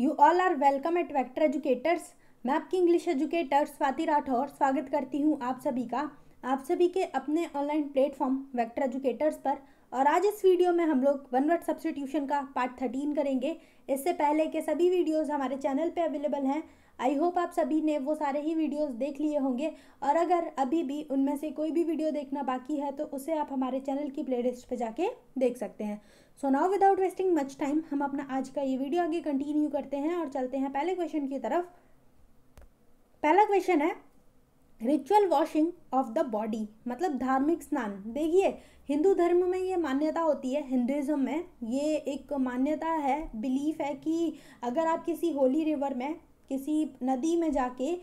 you all are welcome at Vector educators मैं आपकी English educator Swati Rathore स्वागत करती हूँ आप सभी का आप सभी के अपने ऑनलाइन प्लेटफॉर्म वैक्टर एजुकेटर्स पर और आज इस वीडियो में हम लोग वन वर्ड सब्सिट्यूशन का पार्ट थर्टीन करेंगे इससे पहले के सभी वीडियोस हमारे चैनल पे अवेलेबल हैं आई होप आप सभी ने वो सारे ही वीडियोस देख लिए होंगे और अगर अभी भी उनमें से कोई भी वीडियो देखना बाकी है तो उसे आप हमारे चैनल की प्लेलिस्ट पे जाके देख सकते हैं so now without wasting much time हम अपना आज का ये वीडियो आगे कंटिन्यू करते हैं और चलते हैं पहले क्वेश्चन की तरफ पहला क्वेश्चन है ritual washing of the body मतलब धार्मिक स्नान देखिए हिंदू धर्म में ये मान्यता होती है हिंदुज़म में ये एक मान्यता है बिलीफ है कि अगर आप किसी होली रिवर में किसी नदी में जाके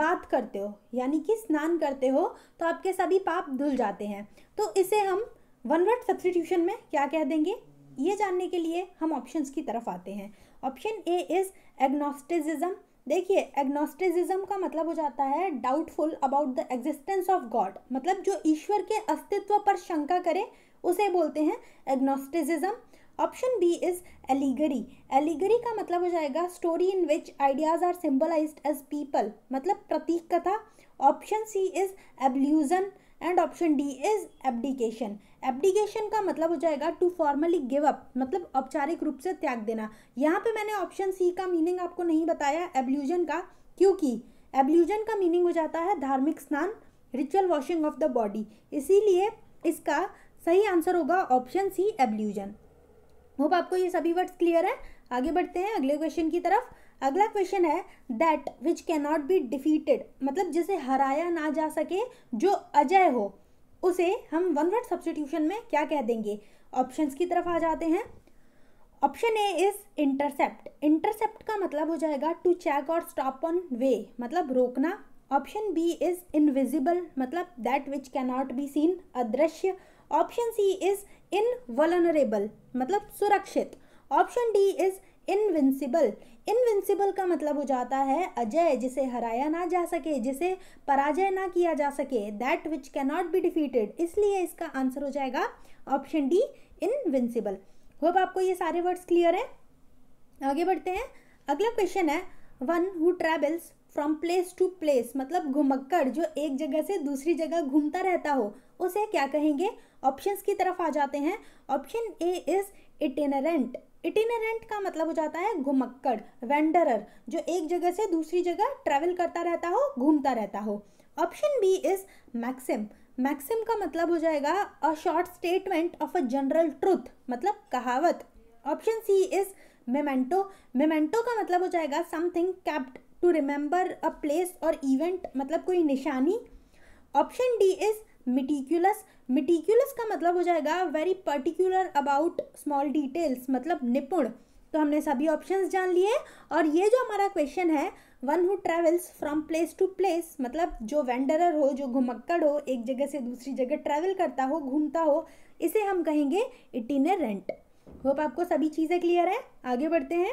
बात करते हो यानी कि स्नान करते हो तो आपके सभी पाप धुल जाते हैं तो इसे हम वन वर्ड सब्सटीट्यूशन में क्या कह देंगे ये जानने के लिए हम ऑप्शंस की तरफ आते हैं ऑप्शन ए इज़ एग्नोस्टिसिज्म देखिए एग्नोस्टिसिज्म का मतलब हो जाता है doubtful about the existence of God मतलब जो ईश्वर के अस्तित्व पर शंका करे उसे बोलते हैं agnosticism option B is allegory allegory का मतलब हो जाएगा story in which ideas are symbolized as people मतलब प्रतीक कथा option C is ablution and option D is abdication abdication का मतलब हो जाएगा टू फॉर्मली गिव अप मतलब औपचारिक रूप से त्याग देना यहाँ पे मैंने ऑप्शन सी का मीनिंग आपको नहीं बताया एब्ल्यूजन का क्योंकि एब्ल्यूजन का मीनिंग हो जाता है धार्मिक स्नान ritual washing of the body इसीलिए इसका सही आंसर होगा ऑप्शन सी एब्ल्यूजन होप आपको ये सभी वर्ड्स क्लियर है आगे बढ़ते हैं अगले क्वेश्चन की तरफ अगला क्वेश्चन है that which not be defeated मतलब जिसे हराया ना जा सके जो अजय हो उसे हम वन वर्ड सब्सटीट्यूशन में क्या कह देंगे ऑप्शंस की तरफ आ जाते हैं option A is intercept intercept का मतलब हो जाएगा टू चेक और स्टॉप ऑन वे मतलब रोकना ऑप्शन बी इज इनविजिबल मतलब that which cannot be seen अदृश्य ऑप्शन सी इज इनवलनरेबल मतलब सुरक्षित option D is invincible invincible का मतलब हो जाता है अजय जिसे हराया ना जा सके जिसे पराजय ना किया जा सके that which cannot be defeated इसलिए इसका आंसर हो जाएगा ऑप्शन डी इनविंसिबल होप आपको ये सारे वर्ड्स क्लियर है आगे बढ़ते हैं अगला क्वेश्चन है one who travels from place to place मतलब घुमक्कड़ जो एक जगह से दूसरी जगह घूमता रहता हो उसे क्या कहेंगे ऑप्शंस की तरफ आ जाते हैं option A is itinerant itinerant का मतलब हो जाता है घुमक्कड़ वेंडरर जो एक जगह से दूसरी जगह ट्रेवल करता रहता हो घूमता रहता हो option B is maxim maxim का मतलब हो जाएगा a short statement of a general truth मतलब कहावत option C is memento memento का मतलब हो जाएगा something kept to remember a place और इवेंट मतलब कोई निशानी option D is meticulous meticulous का मतलब हो जाएगा very particular about small details मतलब निपुण तो हमने सभी ऑप्शंस जान लिए और ये जो हमारा क्वेश्चन है one who travels from place to place मतलब जो वेंडरर हो जो घुमक्कड़ हो एक जगह से दूसरी जगह ट्रैवल करता हो घूमता हो इसे हम कहेंगे रेंट होप आपको सभी चीज़ें क्लियर है आगे बढ़ते हैं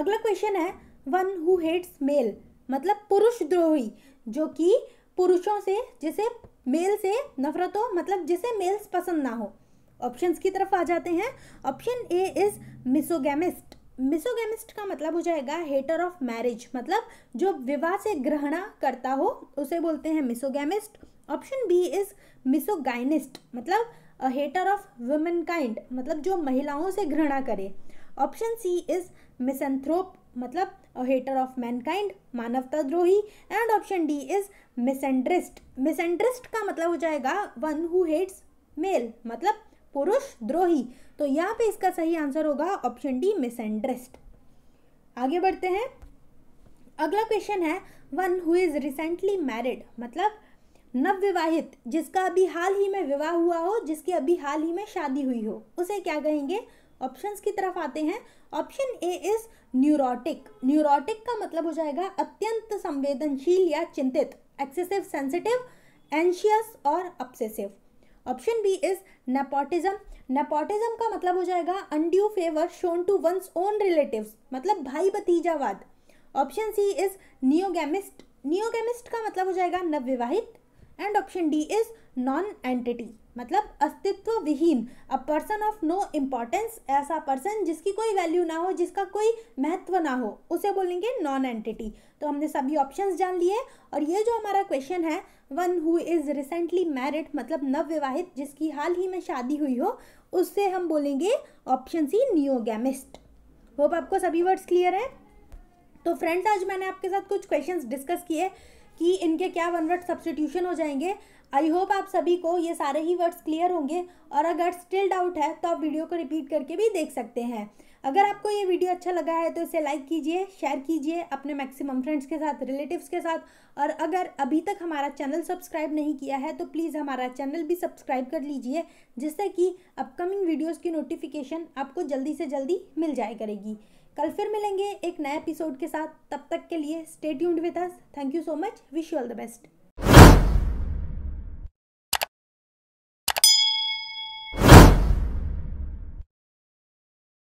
अगला क्वेश्चन है वन हु हेट्स मेल मतलब पुरुष द्रोही जो कि पुरुषों से जिसे मेल से नफरत हो मतलब जिसे मेल्स पसंद ना हो ऑप्शंस की तरफ आ जाते हैं ऑप्शन ए इज़ मिसोगेमिस्ट मिसोगेमिस्ट का मतलब हो जाएगा हेटर ऑफ मैरिज मतलब जो विवाह से ग्रहणा करता हो उसे बोलते हैं misogamist option B is misogynist मतलब हेटर ऑफ वुमेन काइंड मतलब जो महिलाओं से घृणा करे ऑप्शन सी इज़ मिसेंथ्रोप मतलब हेटर ऑफ मैनकाइंड मानवता द्रोही and option D is misandrist misandrist का मतलब हो जाएगा वन हु हेट्स मेल मतलब पुरुष द्रोही तो यहाँ पे इसका सही आंसर होगा ऑप्शन डी मिसेंड्रिस्ट आगे बढ़ते हैं अगला क्वेश्चन है one who is recently married मतलब नवविवाहित जिसका अभी हाल ही में विवाह हुआ हो जिसकी अभी हाल ही में शादी हुई हो उसे क्या कहेंगे ऑप्शंस की तरफ आते हैं option A is neurotic neurotic का मतलब हो जाएगा अत्यंत संवेदनशील या चिंतित एक्सेसिव सेंसिटिव एंशियस और obsessive option B is nepotism nepotism का मतलब हो जाएगा undue favour shown to one's own relatives मतलब भाई भतीजावाद ऑप्शन सी इज नियोगेमिस्ट नियोगेमिस्ट का मतलब हो जाएगा नवविवाहित and option D is non entity मतलब अस्तित्व विहीन a person of no importance ऐसा पर्सन जिसकी कोई वैल्यू ना हो जिसका कोई महत्व ना हो उसे बोलेंगे नॉन एंटिटी तो हमने सभी ऑप्शंस जान लिए और ये जो हमारा क्वेश्चन है one who is recently married मतलब नवविवाहित जिसकी हाल ही में शादी हुई हो उससे हम बोलेंगे ऑप्शन सी नियोगेमिस्ट होप आपको सभी वर्ड्स क्लियर हैं तो फ्रेंड्स आज मैंने आपके साथ कुछ क्वेश्चंस डिस्कस किए कि इनके क्या वन वर्ड सब्सटीट्यूशन हो जाएंगे आई होप आप सभी को ये सारे ही वर्ड्स क्लियर होंगे और अगर स्टिल डाउट है तो आप वीडियो को रिपीट करके भी देख सकते हैं अगर आपको ये वीडियो अच्छा लगा है तो इसे लाइक कीजिए शेयर कीजिए अपने मैक्सिमम फ्रेंड्स के साथ रिलेटिव्स के साथ और अगर अभी तक हमारा चैनल सब्सक्राइब नहीं किया है तो प्लीज़ हमारा चैनल भी सब्सक्राइब कर लीजिए जिससे कि अपकमिंग वीडियोस की नोटिफिकेशन आपको जल्दी से जल्दी मिल जाए करेगी कल फिर मिलेंगे एक नए एपिसोड के साथ तब तक के लिए stay tuned with us thank you so much wish you all the best